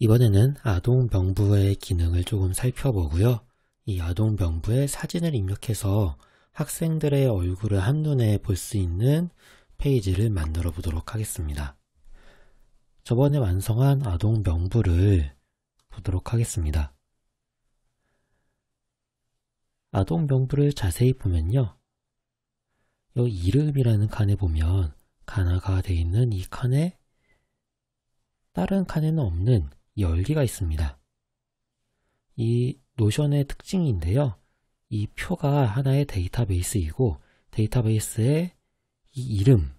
이번에는 아동명부의 기능을 조금 살펴보고요. 이아동명부에 사진을 입력해서 학생들의 얼굴을 한눈에 볼 수 있는 페이지를 만들어 보도록 하겠습니다. 저번에 완성한 아동 명부를 보도록 하겠습니다. 아동 명부를 자세히 보면요. 이 이름이라는 칸에 보면 가나가 되어 있는 이 칸에 다른 칸에는 없는 열기가 있습니다. 이 노션의 특징인데요. 이 표가 하나의 데이터베이스이고 데이터베이스에 이 이름,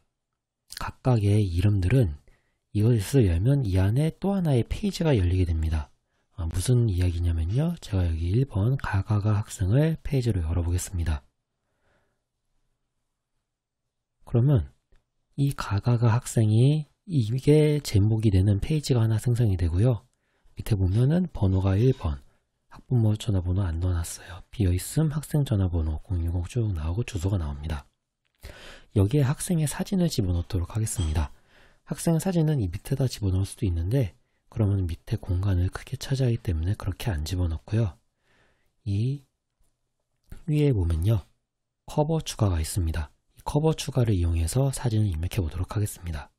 각각의 이름들은 이것을 열면 이 안에 또 하나의 페이지가 열리게 됩니다. 아, 무슨 이야기냐면요. 제가 여기 1번 가가가 학생을 페이지로 열어보겠습니다. 그러면 이 가가가 학생이 이게 제목이 되는 페이지가 하나 생성이 되고요. 밑에 보면은 번호가 1번, 학부모 전화번호 안 넣어놨어요. 비어있음 학생 전화번호 060 쭉 나오고 주소가 나옵니다. 여기에 학생의 사진을 집어넣도록 하겠습니다. 학생 사진은 이 밑에다 집어넣을 수도 있는데 그러면 밑에 공간을 크게 차지하기 때문에 그렇게 안 집어넣고요. 이 위에 보면요. 커버 추가가 있습니다. 이 커버 추가를 이용해서 사진을 입력해 보도록 하겠습니다.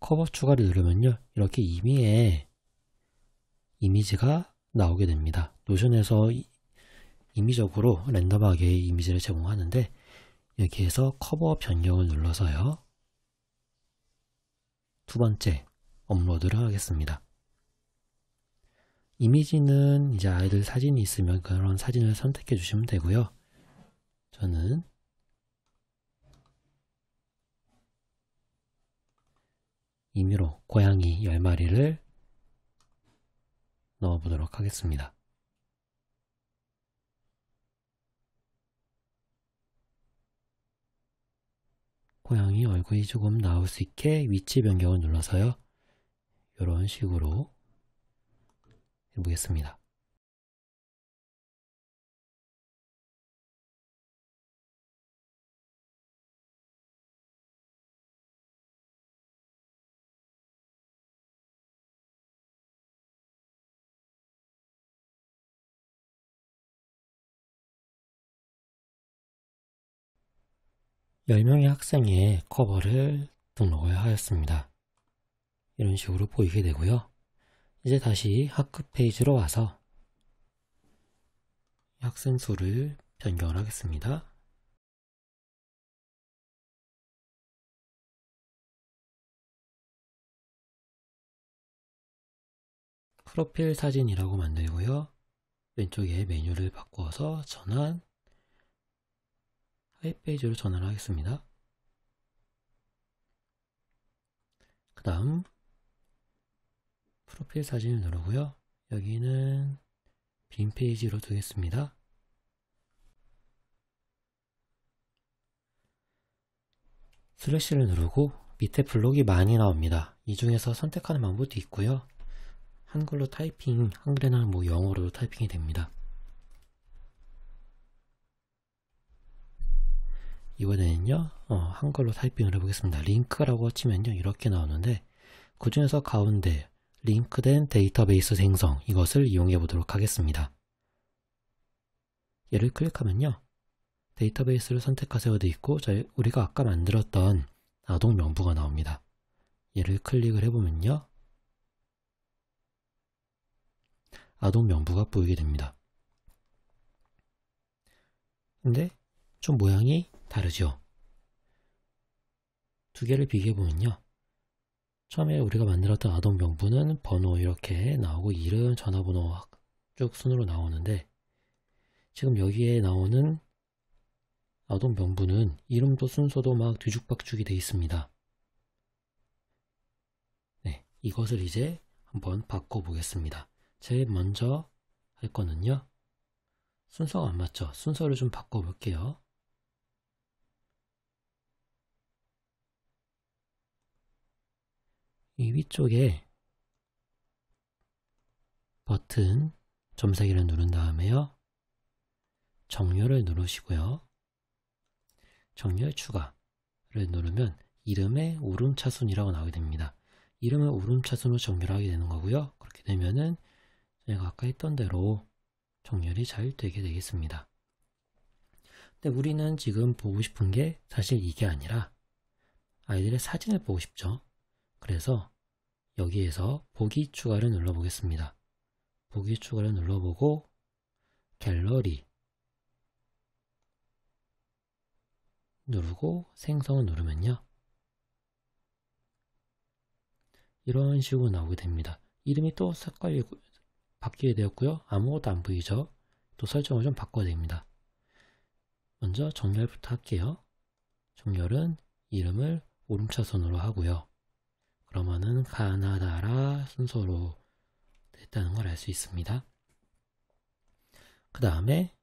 커버 추가를 누르면요. 이렇게 이미에 이미지가 나오게 됩니다. 노션에서 임의적으로 랜덤하게 이미지를 제공하는데 여기에서 커버 변경을 눌러서요. 두 번째, 업로드를 하겠습니다. 이미지는 이제 아이들 사진이 있으면 그런 사진을 선택해 주시면 되고요. 저는 임의로 고양이 10마리를 넣어 보도록 하겠습니다. 고양이 얼굴이 조금 나올 수 있게 위치 변경을 눌러서요. 이런 식으로 해보겠습니다. 10명의 학생의 커버를 등록을 하였습니다. 이런 식으로 보이게 되고요. 이제 다시 학급 페이지로 와서 학생 수를 변경 하겠습니다. 프로필 사진이라고 만들고요. 왼쪽에 메뉴를 바꿔서 전환, 웹페이지로 전환을 하겠습니다. 그 다음 프로필 사진을 누르고요. 여기는 빈 페이지로 두겠습니다. 슬래시를 누르고 밑에 블록이 많이 나옵니다. 이 중에서 선택하는 방법도 있고요. 한글로 타이핑, 한글에는 뭐 영어로도 타이핑이 됩니다. 이번에는요 어, 한글로 타이핑을 해보겠습니다 링크라고 치면요 이렇게 나오는데 그 중에서 가운데 링크된 데이터베이스 생성 이것을 이용해 보도록 하겠습니다 얘를 클릭하면요 데이터베이스를 선택하세요 되어 있고 저희 우리가 아까 만들었던 아동 명부가 나옵니다 얘를 클릭을 해보면요 아동 명부가 보이게 됩니다 근데 좀 모양이 다르죠. 두 개를 비교해보면요. 처음에 우리가 만들었던 아동 명부는 번호 이렇게 나오고 이름, 전화번호 쭉 순으로 나오는데 지금 여기에 나오는 아동 명부는 이름도 순서도 막 뒤죽박죽이 되어 있습니다. 네, 이것을 이제 한번 바꿔보겠습니다. 제일 먼저 할 거는요. 순서가 안 맞죠? 순서를 좀 바꿔볼게요. 이 위쪽에 버튼 점세기를 누른 다음에요. 정렬을 누르시고요. 정렬 추가를 누르면 이름의 오름차순이라고 나오게 됩니다. 이름을 오름차순으로 정렬하게 되는 거고요. 그렇게 되면은 저희가 아까 했던 대로 정렬이 잘 되게 되겠습니다. 근데 우리는 지금 보고 싶은 게 사실 이게 아니라 아이들의 사진을 보고 싶죠. 그래서 여기에서 보기 추가를 눌러보겠습니다. 보기 추가를 눌러보고 갤러리 누르고 생성을 누르면요. 이런 식으로 나오게 됩니다. 이름이 또 색깔이 바뀌게 되었고요. 아무것도 안 보이죠. 또 설정을 좀 바꿔야 됩니다. 먼저 정렬부터 할게요. 정렬은 이름을 오름차선으로 하고요. 그러면는 가나다라 순서로 됐다는 걸 알 수 있습니다. 그 다음에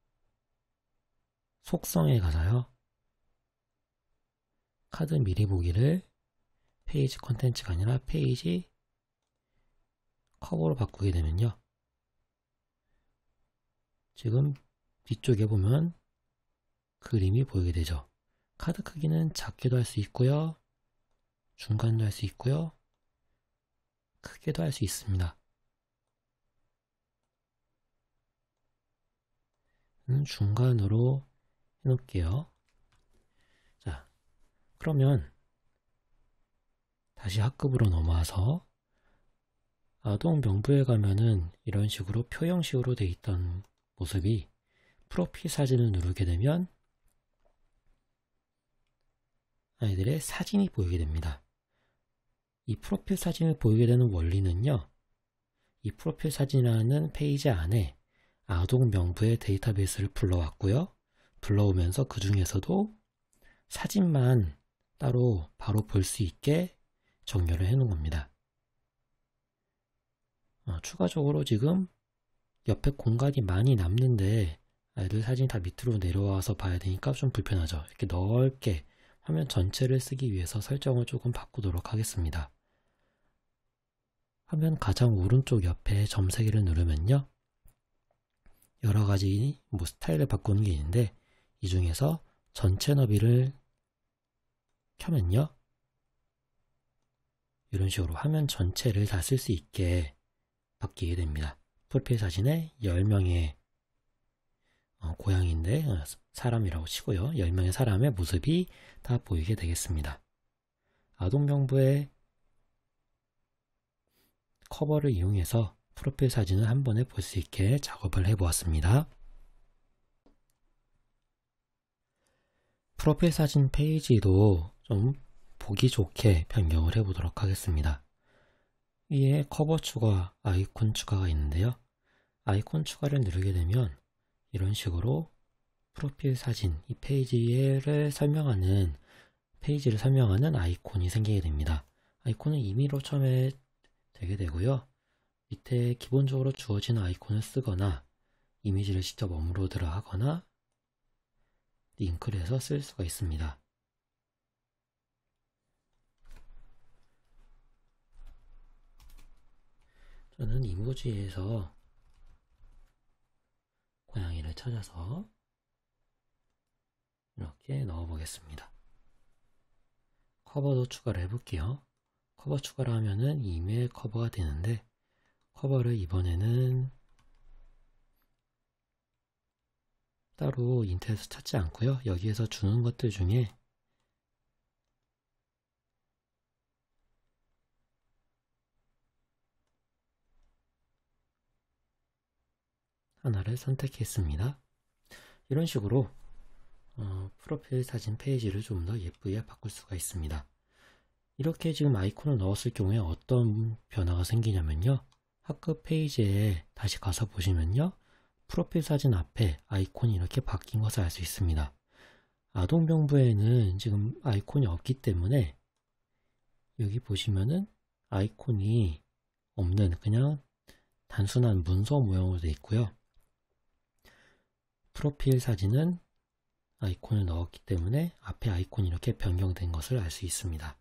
속성에 가서요. 카드 미리 보기를 페이지 컨텐츠가 아니라 페이지 커버로 바꾸게 되면요. 지금 뒤쪽에 보면 그림이 보이게 되죠. 카드 크기는 작게도 할 수 있고요. 중간도 할 수 있고요. 크게도 할 수 있습니다. 음, 중간으로 해놓을게요. 자, 그러면 다시 학급으로 넘어와서 아동 명부에 가면은 이런 식으로 표 형식으로 돼 있던 모습이 프로필 사진을 누르게 되면 아이들의 사진이 보이게 됩니다. 이 프로필 사진을 보이게 되는 원리는요. 이 프로필 사진이라는 페이지 안에 아동 명부의 데이터베이스를 불러왔고요. 불러오면서 그 중에서도 사진만 따로 바로 볼 수 있게 정렬을 해놓은 겁니다. 어, 추가적으로 지금 옆에 공간이 많이 남는데 아이들 사진이 다 밑으로 내려와서 봐야 되니까 좀 불편하죠. 이렇게 넓게 화면 전체를 쓰기 위해서 설정을 조금 바꾸도록 하겠습니다. 화면 가장 오른쪽 옆에 점세기를 누르면요. 여러 가지 뭐 스타일을 바꾸는 게 있는데 이 중에서 전체 너비를 켜면요. 이런 식으로 화면 전체를 다 쓸 수 있게 바뀌게 됩니다. 프로필 사진에 10명의 어, 고양인데 이 어, 사람이라고 치고요. 10명의 사람의 모습이 다 보이게 되겠습니다. 아동경부에 커버를 이용해서 프로필 사진을 한 번에 볼 수 있게 작업을 해보았습니다. 프로필 사진 페이지도 좀 보기 좋게 변경을 해보도록 하겠습니다. 위에 커버 추가, 아이콘 추가가 있는데요. 아이콘 추가를 누르게 되면 이런 식으로 프로필 사진, 이 페이지를 설명하는 페이지를 설명하는 아이콘이 생기게 됩니다. 아이콘은 임의로 처음에 되게 되고요. 밑에 기본적으로 주어진 아이콘을 쓰거나 이미지를 직접 업로드를 하거나 링크를 해서 쓸 수가 있습니다. 저는 이모지에서 고양이를 찾아서 이렇게 넣어 보겠습니다. 커버도 추가를 해볼게요. 커버 추가를 하면은 이메일 커버가 되는데 커버를 이번에는 따로 인터넷에서 찾지 않고요. 여기에서 주는 것들 중에 하나를 선택했습니다. 이런 식으로 어, 프로필 사진 페이지를 좀 더 예쁘게 바꿀 수가 있습니다. 이렇게 지금 아이콘을 넣었을 경우에 어떤 변화가 생기냐면요. 학급 페이지에 다시 가서 보시면요. 프로필 사진 앞에 아이콘이 이렇게 바뀐 것을 알 수 있습니다. 아동병부에는 지금 아이콘이 없기 때문에 여기 보시면은 아이콘이 없는 그냥 단순한 문서 모양으로 되어 있고요. 프로필 사진은 아이콘을 넣었기 때문에 앞에 아이콘이 이렇게 변경된 것을 알 수 있습니다.